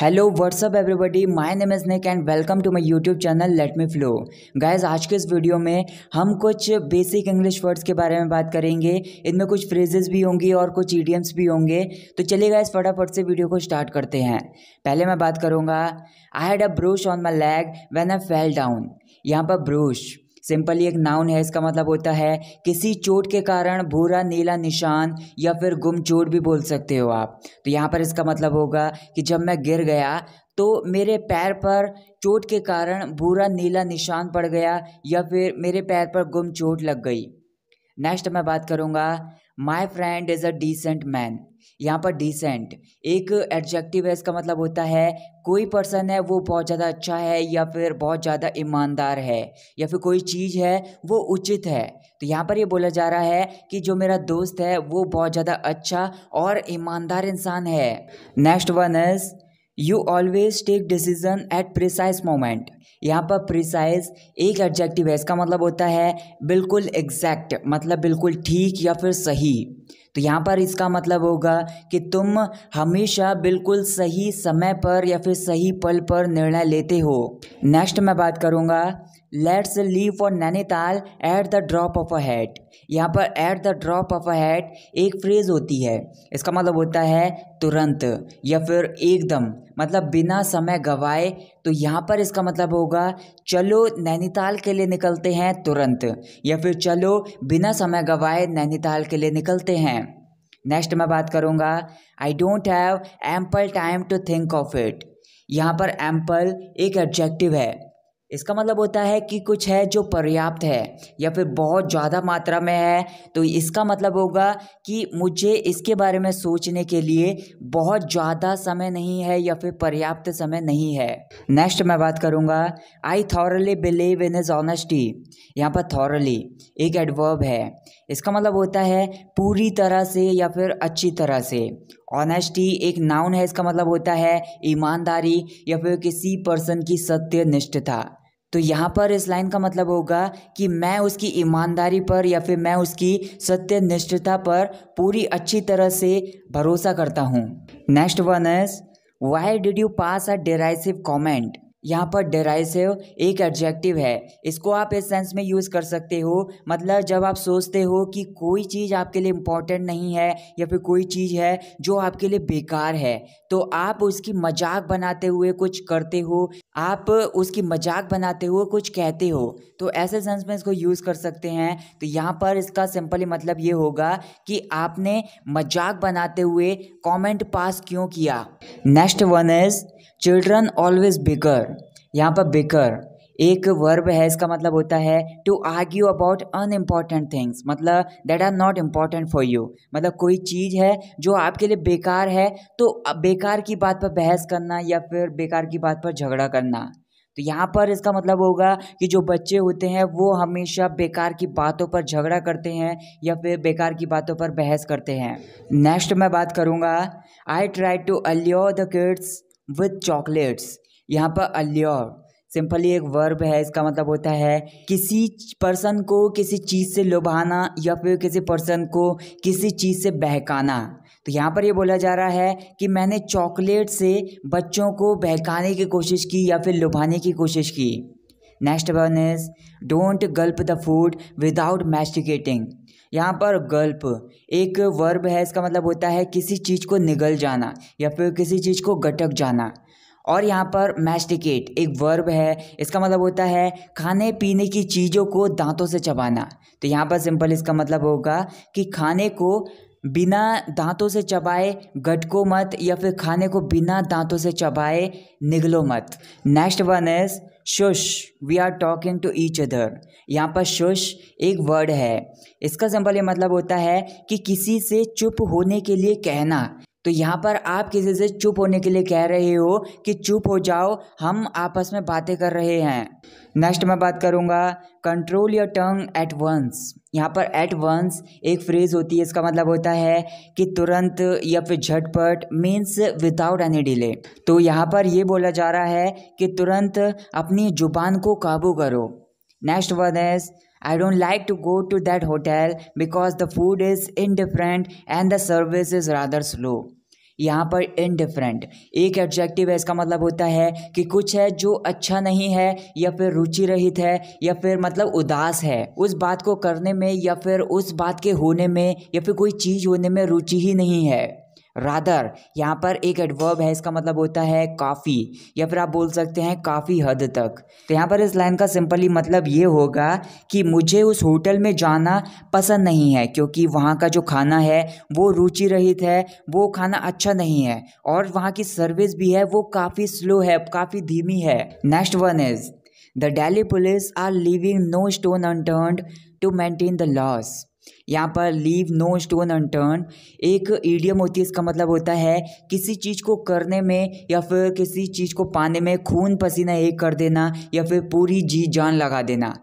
hello what's up everybody my name is Nek and welcome to my YouTube channel let me flow guys आज के इस video में हम कुछ बेसिक इंग्लिश वर्ड्स के बारे में बात करेंगे इनमें कुछ फ्रेजेस भी होंगी और कुछ ईडियम्स भी होंगे तो चलिए गाइस फटाफट से वीडियो को स्टार्ट करते हैं पहले मैं बात करूँगा I had a bruise on my leg when I fell down यहाँ पर ब्रूश सिंपली एक नाउन है इसका मतलब होता है किसी चोट के कारण भूरा नीला निशान या फिर गुम चोट भी बोल सकते हो आप तो यहाँ पर इसका मतलब होगा कि जब मैं गिर गया तो मेरे पैर पर चोट के कारण भूरा नीला निशान पड़ गया या फिर मेरे पैर पर गुम चोट लग गई नेक्स्ट मैं बात करूँगा my friend is a decent man यहाँ पर डिसेंट एक एडजेक्टिव है इसका मतलब होता है कोई पर्सन है वो बहुत ज़्यादा अच्छा है या फिर बहुत ज़्यादा ईमानदार है या फिर कोई चीज़ है वो उचित है तो यहाँ पर ये बोला जा रहा है कि जो मेरा दोस्त है वो बहुत ज़्यादा अच्छा और ईमानदार इंसान है next one is you always take decision at precise moment यहाँ पर प्रिसाइज एक एडजेक्टिव है इसका मतलब होता है बिल्कुल एग्जैक्ट मतलब बिल्कुल ठीक या फिर सही तो यहाँ पर इसका मतलब होगा कि तुम हमेशा बिल्कुल सही समय पर या फिर सही पल पर निर्णय लेते हो नेक्स्ट मैं बात करूँगा let's leave for Nainital at the drop of a hat यहाँ पर at the drop of a hat एक फ्रेज होती है इसका मतलब होता है तुरंत या फिर एकदम मतलब बिना समय गवाए तो यहाँ पर इसका मतलब होगा चलो नैनीताल के लिए निकलते हैं तुरंत या फिर चलो बिना समय गवाए नैनीताल के लिए निकलते हैं नेक्स्ट मैं बात करूँगा I don't have ample time to think of it यहाँ पर एम्पल एक एडजेक्टिव है इसका मतलब होता है कि कुछ है जो पर्याप्त है या फिर बहुत ज़्यादा मात्रा में है तो इसका मतलब होगा कि मुझे इसके बारे में सोचने के लिए बहुत ज़्यादा समय नहीं है या फिर पर्याप्त समय नहीं है नेक्स्ट मैं बात करूँगा I thoroughly believe in is honesty यहाँ पर थॉरली एक एडवर्ब है इसका मतलब होता है पूरी तरह से या फिर अच्छी तरह से ऑनेस्टी एक नाउन है इसका मतलब होता है ईमानदारी या फिर किसी पर्सन की सत्य निष्ठता तो यहाँ पर इस लाइन का मतलब होगा कि मैं उसकी ईमानदारी पर या फिर मैं उसकी सत्यनिष्ठता पर पूरी अच्छी तरह से भरोसा करता हूँ next one is why did you pass a derisive comment यहाँ पर डेराइसिव एक एडजेक्टिव है इसको आप इस सेंस में यूज़ कर सकते हो मतलब जब आप सोचते हो कि कोई चीज़ आपके लिए इम्पॉर्टेंट नहीं है या फिर कोई चीज़ है जो आपके लिए बेकार है तो आप उसकी मजाक बनाते हुए कुछ करते हो आप उसकी मजाक बनाते हुए कुछ कहते हो तो ऐसे सेंस में इसको यूज़ कर सकते हैं तो यहाँ पर इसका सिंपली मतलब ये होगा कि आपने मजाक बनाते हुए कॉमेंट पास क्यों किया next one is children always bicker यहाँ पर बिकर एक वर्ब है इसका मतलब होता है to argue about unimportant things मतलब that are not important for you मतलब कोई चीज़ है जो आपके लिए बेकार है तो बेकार की बात पर बहस करना या फिर बेकार की बात पर झगड़ा करना तो यहाँ पर इसका मतलब होगा कि जो बच्चे होते हैं वो हमेशा बेकार की बातों पर झगड़ा करते हैं या फिर बेकार की बातों पर बहस करते हैं नेक्स्ट मैं बात करूँगा I try to allure the kids with chocolates यहाँ पर अल्योर सिंपली एक वर्ब है इसका मतलब होता है किसी पर्सन को किसी चीज़ से लुभाना या फिर किसी पर्सन को किसी चीज़ से बहकाना तो यहाँ पर यह बोला जा रहा है कि मैंने चॉकलेट से बच्चों को बहकाने की कोशिश की या फिर लुभाने की कोशिश की next one is don't gulp the food without masticating यहाँ पर गल्प एक वर्ब है इसका मतलब होता है किसी चीज़ को निगल जाना या फिर किसी चीज़ को गटक जाना और यहाँ पर मैस्टिकेट एक वर्ब है इसका मतलब होता है खाने पीने की चीज़ों को दांतों से चबाना तो यहाँ पर सिंपल इसका मतलब होगा कि खाने को बिना दांतों से चबाए गटको मत या फिर खाने को बिना दांतों से चबाए निगलो मत next one is shush we are talking to each other यहाँ पर शुश एक वर्ड है इसका सिंपल ये मतलब होता है कि किसी से चुप होने के लिए कहना तो यहाँ पर आप किसी से चुप होने के लिए कह रहे हो कि चुप हो जाओ हम आपस में बातें कर रहे हैं नेक्स्ट मैं बात करूँगा control your tongue at once यहाँ पर एट वंस एक फ्रेज होती है इसका मतलब होता है कि तुरंत या फिर झटपट मीन्स विदाउट एनी डिले तो यहाँ पर ये बोला जा रहा है कि तुरंत अपनी जुबान को काबू करो next word is don't like to go to that hotel because the food is indifferent and the service is rather slow यहाँ पर इनडिफरेंट एक एडजेक्टिव है इसका मतलब होता है कि कुछ है जो अच्छा नहीं है या फिर रुचि रहित है या फिर मतलब उदास है उस बात को करने में या फिर उस बात के होने में या फिर कोई चीज़ होने में रुचि ही नहीं है रादर यहाँ पर एक एडवर्ब है इसका मतलब होता है काफ़ी या फिर आप बोल सकते हैं काफ़ी हद तक तो यहाँ पर इस लाइन का सिंपली मतलब ये होगा कि मुझे उस होटल में जाना पसंद नहीं है क्योंकि वहाँ का जो खाना है वो रुचि रहित है वो खाना अच्छा नहीं है और वहाँ की सर्विस भी है वो काफ़ी स्लो है काफ़ी धीमी है next one is the Delhi police are leaving no stone unturned to maintain the laws यहाँ पर लीव नो स्टोन अनटर्न एक ईडियम होती है इसका मतलब होता है किसी चीज़ को करने में या फिर किसी चीज़ को पाने में खून पसीना एक कर देना या फिर पूरी जी जान लगा देना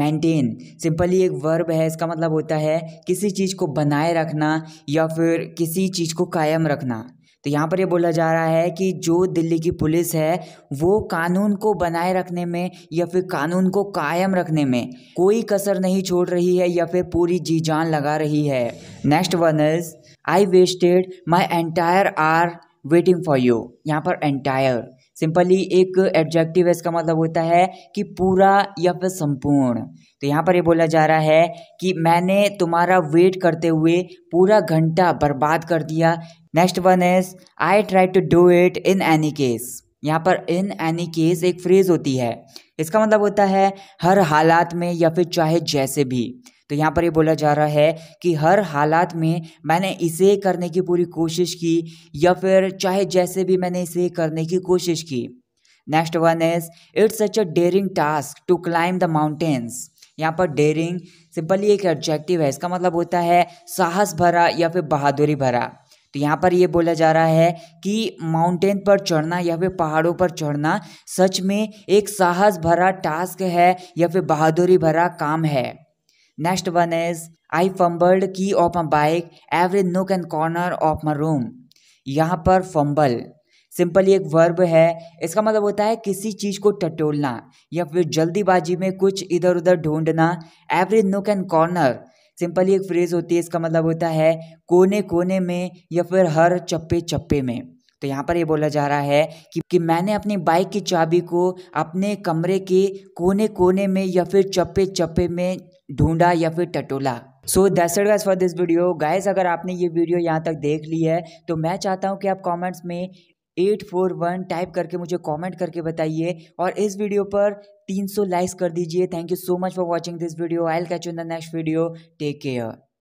मेंटेन सिंपली एक वर्ब है इसका मतलब होता है किसी चीज़ को बनाए रखना या फिर किसी चीज़ को कायम रखना तो यहाँ पर ये बोला जा रहा है कि जो दिल्ली की पुलिस है वो कानून को बनाए रखने में या फिर कानून को कायम रखने में कोई कसर नहीं छोड़ रही है या फिर पूरी जी जान लगा रही है next one is I wasted my entire hour waiting for you यहाँ पर एंटायर सिंपली एक एडजेक्टिव है इसका मतलब होता है कि पूरा या फिर संपूर्ण तो यहाँ पर ये बोला जा रहा है कि मैंने तुम्हारा वेट करते हुए पूरा घंटा बर्बाद कर दिया next one is I try to do it in any case यहाँ पर इन एनी केस एक फ्रेज होती है इसका मतलब होता है हर हालात में या फिर चाहे जैसे भी तो यहाँ पर ये बोला जा रहा है कि हर हालात में मैंने इसे करने की पूरी कोशिश की या फिर चाहे जैसे भी मैंने इसे करने की कोशिश की next one is it's such a daring task to climb the mountains यहाँ पर डेयरिंग सिंपली एक ऑब्जेक्टिव है इसका मतलब होता है साहस भरा या फिर बहादुरी भरा तो यहाँ पर ये बोला जा रहा है कि माउंटेन पर चढ़ना या फिर पहाड़ों पर चढ़ना सच में एक साहस भरा टास्क है या फिर बहादुरी भरा काम है next one is I fumbled key of my bike every nook and corner of my room यहाँ पर फम्बल सिंपली एक वर्ब है इसका मतलब होता है किसी चीज़ को टटोलना या फिर जल्दीबाजी में कुछ इधर उधर ढूंढना every nook and corner simply एक फ्रेज़ होती है इसका मतलब होता है कोने कोने में या फिर हर चप्पे चप्पे में तो यहाँ पर ये बोला जा रहा है कि, कि मैंने अपनी बाइक की चाबी को अपने कमरे के कोने कोने में या फिर चप्पे चप्पे में ढूंढा या फिर टटोला so that's guys for this video guys अगर आपने ये वीडियो यहाँ तक देख ली है तो मैं चाहता हूँ कि आप कमेंट्स में एट फोर वन टाइप करके मुझे कमेंट करके बताइए और इस वीडियो पर 300 लाइक्स कर दीजिए thank you so much for watching this video I'll catch you in the next video take care